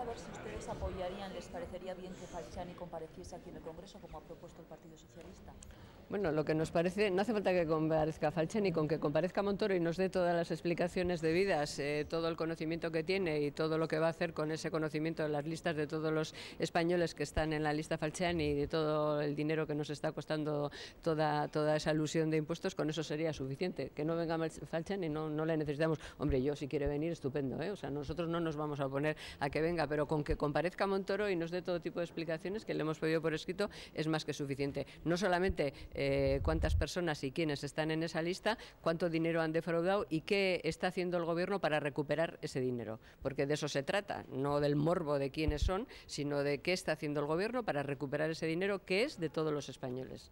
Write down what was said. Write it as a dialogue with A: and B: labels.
A: a ver si ustedes apoyarían, les parecería bien que Falciani compareciese aquí en el Congreso, como ha
B: propuesto el Partido Socialista.
C: Bueno, lo que nos parece, no hace falta que comparezca Falciani, con que comparezca Montoro y nos dé todas las explicaciones debidas, eh, todo el conocimiento que tiene y todo lo que va a hacer con ese conocimiento de las listas de todos los españoles que están en la lista Falciani y de todo el dinero que nos está costando toda, toda esa alusión de impuestos, con eso sería suficiente. Que no venga Falciani, no, no le necesitamos. Hombre, yo si quiere venir, estupendo, ¿eh? o sea, nosotros no nos vamos a oponer a que venga, pero con que comparezca Montoro y nos dé todo tipo de explicaciones que le hemos pedido por escrito es más que suficiente. No solamente eh, cuántas personas y quiénes están en esa lista, cuánto dinero han defraudado y qué está haciendo el Gobierno para recuperar ese dinero, porque de eso se trata, no del morbo de quiénes son, sino de qué está haciendo el Gobierno para recuperar ese dinero que es de
D: todos los españoles.